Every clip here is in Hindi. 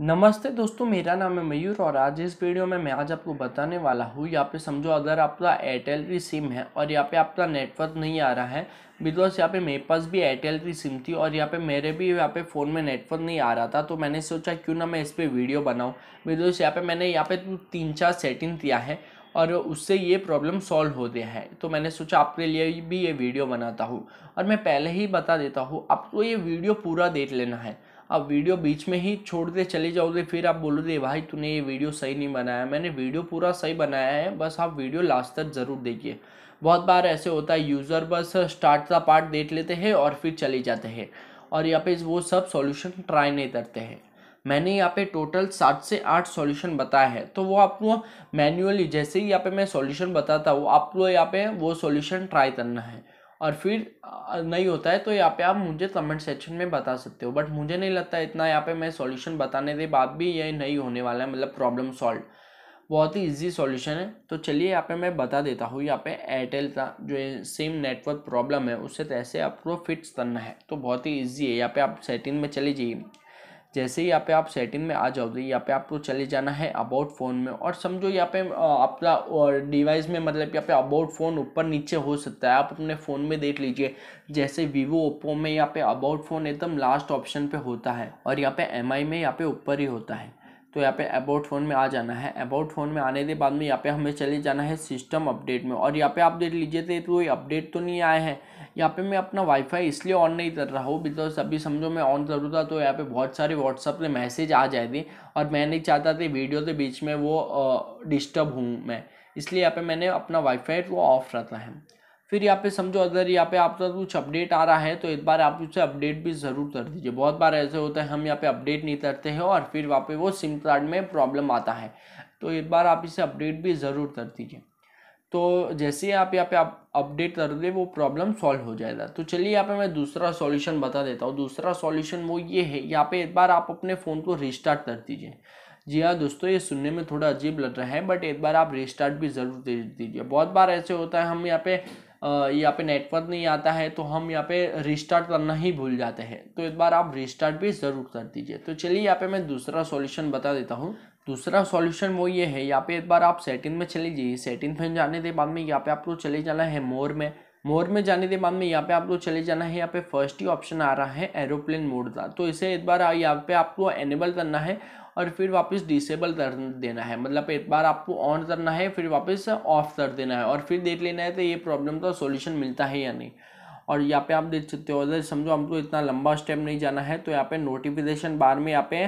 नमस्ते दोस्तों मेरा नाम है मयूर और आज इस वीडियो में मैं आज आपको बताने वाला हूँ यहाँ पे समझो अगर आपका एयरटेल की सिम है और यहाँ पे आपका नेटवर्क नहीं आ रहा है बिकॉज यहाँ पे मेरे पास भी एयरटेल की सिम थी और यहाँ पे मेरे भी यहाँ पे फ़ोन में नेटवर्क नहीं आ रहा था तो मैंने सोचा क्यों ना मैं इस पर वीडियो बनाऊँ बिकॉज यहाँ पर मैंने यहाँ पर तीन चार सेटिंग किया है और उससे ये प्रॉब्लम सॉल्व हो गया है तो मैंने सोचा आपके लिए भी ये वीडियो बनाता हूँ और मैं पहले ही बता देता हूँ आपको ये वीडियो पूरा देख लेना है आप वीडियो बीच में ही छोड़ते चले जाओगे फिर आप बोलोगे भाई तूने ये वीडियो सही नहीं बनाया मैंने वीडियो पूरा सही बनाया है बस आप वीडियो लास्ट तक ज़रूर देखिए बहुत बार ऐसे होता है यूज़र बस स्टार्ट का पार्ट देख लेते हैं और फिर चले जाते हैं और यहाँ पे वो सब सॉल्यूशन ट्राई नहीं करते हैं मैंने यहाँ पे टोटल सात से आठ सॉल्यूशन बताया है तो वो आपको मैन्युअली जैसे ही यहाँ पे मैं सॉल्यूशन बताता हूँ आपको यहाँ पे वो सॉल्यूशन ट्राई करना है और फिर नहीं होता है तो यहाँ पे आप मुझे कमेंट सेक्शन में बता सकते हो बट मुझे नहीं लगता इतना यहाँ पे मैं सॉल्यूशन बताने के बाद भी ये नहीं होने वाला है मतलब प्रॉब्लम सॉल्व बहुत ही इजी सॉल्यूशन है तो चलिए यहाँ पे मैं बता देता हूँ यहाँ पे एयरटेल का जो सेम नेटवर्क प्रॉब्लम है उससे कैसे आपको फिक्स करना है तो बहुत ही ईजी है यहाँ पे आप सेटिंग में चले जाइए जैसे ही यहाँ पे आप सेटिंग में आ जाओगे यहाँ पे आपको चले जाना है अबाउट फ़ोन में और समझो यहाँ पे आपका डिवाइस में मतलब यहाँ पे अबाउट फ़ोन ऊपर नीचे हो सकता है आप अपने फ़ोन में देख लीजिए जैसे वीवो ओप्पो में यहाँ पे अबाउट फ़ोन एकदम लास्ट ऑप्शन पे होता है और यहाँ पे एम में यहाँ पे ऊपर ही होता है तो यहाँ पे अबाउट फ़ोन में आ जाना है अबाउट फ़ोन में आने के बाद में यहाँ पे हमें चले जाना है सिस्टम अपडेट में और यहाँ पे आप देख लीजिए तो, तो कोई अपडेट तो नहीं आए हैं यहाँ पे मैं अपना वाईफाई इसलिए ऑन नहीं कर रहा हूँ बिकॉज अभी समझो मैं ऑन करूँ था तो यहाँ पे बहुत सारे व्हाट्सअप पे मैसेज आ जाए थे और मैं नहीं चाहता थे वीडियो के बीच में वो डिस्टर्ब हूँ मैं इसलिए यहाँ पे मैंने अपना वाईफाई को ऑफ रखा है फिर यहाँ पे समझो अगर यहाँ पे आपका कुछ अपडेट आ रहा है तो एक बार आप उसे अपडेट भी ज़रूर कर दीजिए बहुत बार ऐसे होता है हम यहाँ पे अपडेट नहीं करते हैं और फिर वहाँ पे वो सिम कार्ड में प्रॉब्लम आता है तो एक बार आप इसे अपडेट भी ज़रूर कर दीजिए तो जैसे ही आप यहाँ पे आप अपडेट कर दे वो प्रॉब्लम सॉल्व हो जाएगा तो चलिए यहाँ पे मैं दूसरा सॉल्यूशन बता देता हूँ दूसरा सॉल्यूशन वो ये है यहाँ पे एक बार आप अपने फ़ोन को रिस्टार्ट कर दीजिए जी हाँ दोस्तों ये सुनने में थोड़ा अजीब लग रहा है बट एक बार आप रिस्टार्ट भी ज़रूर दे दीजिए बहुत बार ऐसे होता है हम यहाँ पे यहाँ पे नेटवर्क नहीं आता है तो हम यहाँ पे रिस्टार्ट करना ही भूल जाते हैं तो एक बार आप रिस्टार्ट भी ज़रूर कर दीजिए तो चलिए यहाँ पे मैं दूसरा सॉल्यूशन बता देता हूँ दूसरा सॉल्यूशन वो ये है यहाँ पे एक बार आप सेटिंग में चले जाइए सेटिंग फैन जाने के बाद में यहाँ पे आप लोग चले जाना है मोर में मोर में जाने के बाद में यहाँ पे आप लोग चले जाना है यहाँ पे फर्स्ट ही ऑप्शन आ रहा है एरोप्लेन मोड का तो इसे एक बार यहाँ पे आपको एनेबल करना है और फिर वापस डिसेबल कर देना है मतलब एक बार आपको ऑन करना है फिर वापस ऑफ कर देना है और फिर देख लेना है तो ये प्रॉब्लम का सोल्यूशन मिलता है या नहीं और यहाँ पे आप देख सकते हो अगर समझो हमको इतना लंबा स्टेप नहीं जाना है तो यहाँ पे नोटिफिकेशन बार में यहाँ पे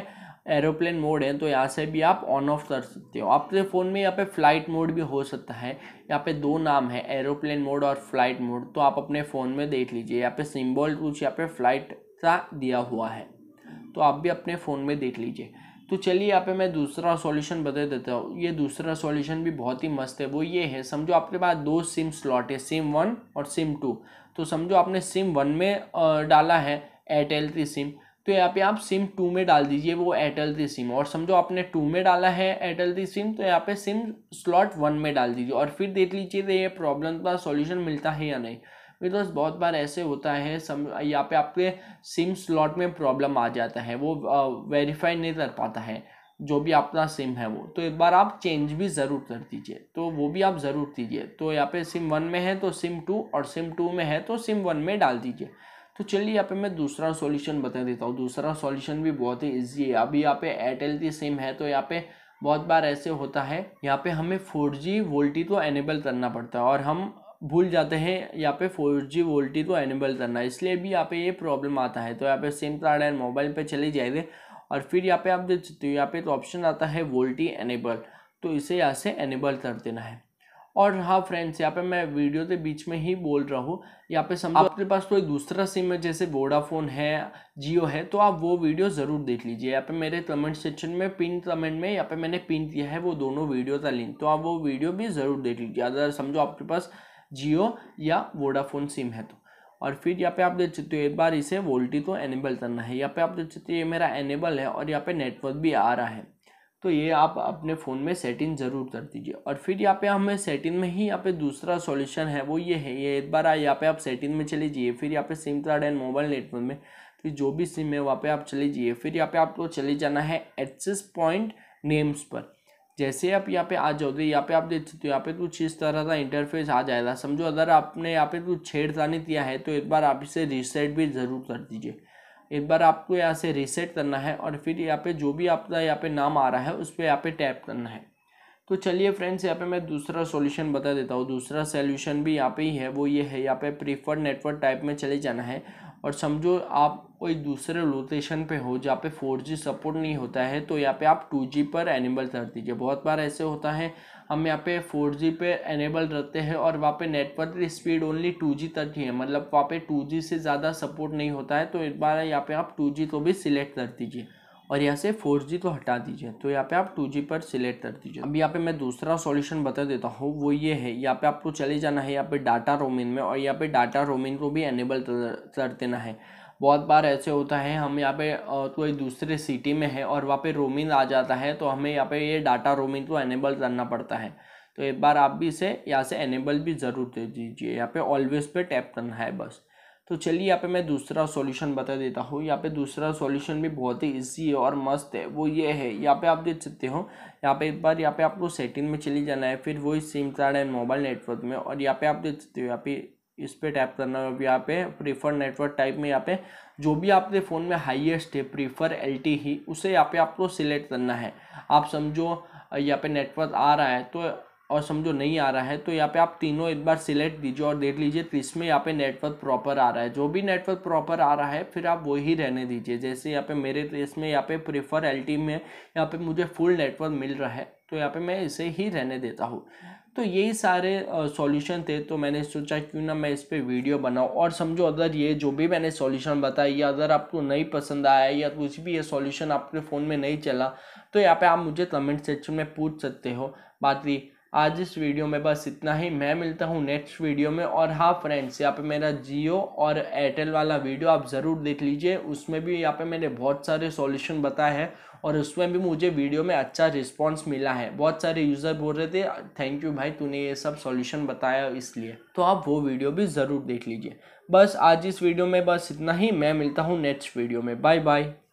एरोप्लेन मोड है तो यहाँ से भी आप ऑन ऑफ कर सकते हो आपके फ़ोन में यहाँ पे फ्लाइट मोड भी हो सकता है यहाँ पे दो नाम है एरोप्लेन मोड और फ्लाइट मोड तो आप अपने फ़ोन में देख लीजिए यहाँ पे सिंबल कुछ यहाँ पे फ्लाइट का दिया हुआ है तो आप भी अपने फ़ोन में देख लीजिए तो चलिए यहाँ पे मैं दूसरा सॉल्यूशन बता देता हूँ ये दूसरा सॉल्यूशन भी बहुत ही मस्त है वो ये है समझो आपके पास दो सिम स्लॉट है सिम वन और सिम टू तो समझो आपने सिम वन में डाला है एयरटेल की सिम तो यहाँ पे आप सिम टू में डाल दीजिए वो एयरटेल दी सिम और समझो आपने टू में डाला है एयरटेल दी सिम तो यहाँ पे सिम स्लॉट वन में डाल दीजिए और फिर देख लीजिए तो ये प्रॉब्लम का सॉल्यूशन मिलता है या नहीं दोस्त बहुत बार ऐसे होता है सम यहाँ पे आपके सिम स्लॉट में प्रॉब्लम आ जाता है वो वेरीफाई नहीं कर पाता है जो भी आपका सिम है वो तो एक बार आप चेंज भी ज़रूर कर दीजिए तो वो भी आप ज़रूर कीजिए तो यहाँ पे सिम वन में है तो सिम टू और सिम टू में है तो सिम वन में डाल दीजिए तो चलिए यहाँ पे मैं दूसरा सॉल्यूशन बता देता हूँ दूसरा सॉल्यूशन भी बहुत ही ईजी है अभी यहाँ पे एयरटेल की सिम है तो यहाँ पे बहुत बार ऐसे होता है यहाँ पे हमें फोर जी वोल्टी तो एनेबल करना पड़ता है और हम भूल जाते हैं यहाँ पे फोर जी वोल्टी तो एनेबल करना है इसलिए भी यहाँ पे ये प्रॉब्लम आता है तो यहाँ पे सिम कार्ड एंड मोबाइल पे चले जाएंगे और फिर यहाँ पे आप देख सकते हो यहाँ पे तो ऑप्शन आता है वोल्टी एनेबल तो इसे यहाँ से एनेबल कर देना है और हाँ फ्रेंड्स यहाँ पे मैं वीडियो के बीच में ही बोल रहा हूँ यहाँ पे समझो आपके पास कोई तो दूसरा सिम है जैसे वोडाफोन है जियो है तो आप वो वीडियो ज़रूर देख लीजिए यहाँ पे मेरे कमेंट सेक्शन में पिन कमेंट में यहाँ पे मैंने पिन किया है वो दोनों वीडियो का लिंक तो आप वो वीडियो भी ज़रूर देख लीजिए अगर समझो आपके पास जियो या वोडाफोन सिम है तो और फिर यहाँ पे आप देख सकते हो एक बार इसे वोल्टी तो एनेबल करना है यहाँ पे आप देख सकते हो ये मेरा एनेबल है और यहाँ पे नेटवर्क भी आ रहा है तो ये आप अपने फ़ोन में सेटिंग ज़रूर कर दीजिए और फिर यहाँ पे हमें सेटिंग में ही यहाँ पे दूसरा सॉल्यूशन है वो ये है ये एक बार यहाँ पे आप सेटिंग में चले जाइए फिर यहाँ पे sim card and mobile network में फिर जो भी सिम है वहाँ पे आप चले जाइए फिर यहाँ पे आपको तो चले जाना है एक्सेस पॉइंट नेम्स पर जैसे आप यहाँ पे आ जाओगे यहाँ पे आप देख सकते हो यहाँ पे कुछ इस तरह का इंटरफेस आ जाएगा समझो अगर आपने यहाँ पे कुछ छेड़ता नहीं दिया है तो एक बार आप इसे रिसेट भी ज़रूर कर दीजिए एक बार आपको यहाँ से रीसेट करना है और फिर यहाँ पे जो भी आपका यहाँ पे नाम आ रहा है उस पर यहाँ पे टैप करना है तो चलिए फ्रेंड्स यहाँ पे मैं दूसरा सॉल्यूशन बता देता हूँ दूसरा सॉल्यूशन भी यहाँ पे ही है वो ये है यहाँ पे प्रीफर्ड नेटवर्क टाइप में चले जाना है और समझो आप कोई दूसरे लोकेशन पे हो जहाँ पे फोर जी सपोर्ट नहीं होता है तो यहाँ पे आप टू जी पर एनेबल कर दीजिए बहुत बार ऐसे होता है हम यहाँ पे फोर जी पे एनेबल रहते हैं और वहाँ पे network speed only two G तक ही है मतलब वहाँ पे टू जी से ज़्यादा सपोर्ट नहीं होता है तो एक बार यहाँ पे आप टू जी को भी सिलेक्ट कर दीजिए और यहाँ से फोर जी तो हटा दीजिए तो यहाँ पे आप टू जी पर सिलेक्ट कर दीजिए अब यहाँ पे मैं दूसरा सॉल्यूशन बता देता हूँ वो ये है यहाँ पे आपको चले जाना है यहाँ पे डाटा रोमिन में और यहाँ पे डाटा रोमिन को भी एनेबल कर देना है बहुत बार ऐसे होता है हम यहाँ पे कोई दूसरे सिटी में है और वहाँ पे रोमिन आ जाता है तो हमें यहाँ पे ये डाटा रोमिन को एनेबल करना पड़ता है तो एक बार आप भी इसे यहाँ से एनेबल भी ज़रूर दे दीजिए यहाँ पे ऑलवेज पे टैप करना है बस तो चलिए यहाँ पे मैं दूसरा सॉल्यूशन बता देता हूँ यहाँ पे दूसरा सॉल्यूशन भी बहुत ही इजी है और मस्त है वो ये है यहाँ पे आप देख सकते हो यहाँ पे एक बार यहाँ पे आपको सेटिंग में चली जाना है फिर वही सिम कार्ड है मोबाइल नेटवर्क में और यहाँ पे आप देख सकते हो यहाँ पे इस पर टैप करना है यहाँ पे प्रीफर नेटवर्क टाइप में यहाँ पे जो भी आपके फ़ोन में हाइएस्ट है प्रीफर एल ही उसे यहाँ पे आपको सिलेक्ट करना है आप समझो यहाँ पे नेटवर्क आ रहा है तो और समझो नहीं आ रहा है तो यहाँ पे आप तीनों एक बार सिलेक्ट दीजिए और देख लीजिए तो इसमें यहाँ पे नेटवर्क प्रॉपर आ रहा है जो भी नेटवर्क प्रॉपर आ रहा है फिर आप वही रहने दीजिए जैसे यहाँ पे मेरे रेस में यहाँ पे प्रीफर एल में यहाँ पे मुझे फुल नेटवर्क मिल रहा है तो यहाँ पे मैं इसे ही रहने देता हूँ तो यही सारे सॉल्यूशन थे तो मैंने सोचा क्यों ना मैं इस पर वीडियो बनाऊँ और समझो अगर ये जो भी मैंने सॉल्यूशन बताया या अगर आपको नहीं पसंद आया या कुछ भी ये सॉल्यूशन आपके फ़ोन में नहीं चला तो यहाँ पे आप मुझे कमेंट सेक्शन में पूछ सकते हो बाकी आज इस वीडियो में बस इतना ही मैं मिलता हूँ नेक्स्ट वीडियो में और हाँ फ्रेंड्स यहाँ पे मेरा जियो और एयरटेल वाला वीडियो आप ज़रूर देख लीजिए उसमें भी यहाँ पे मैंने बहुत सारे सॉल्यूशन बताए हैं और उसमें भी मुझे वीडियो में अच्छा रिस्पॉन्स मिला है बहुत सारे यूज़र बोल रहे थे थैंक यू भाई तूने ये सब सॉल्यूशन बताया इसलिए तो आप वो वीडियो भी ज़रूर देख लीजिए बस आज इस वीडियो में बस इतना ही मैं मिलता हूँ नेक्स्ट वीडियो में बाय बाय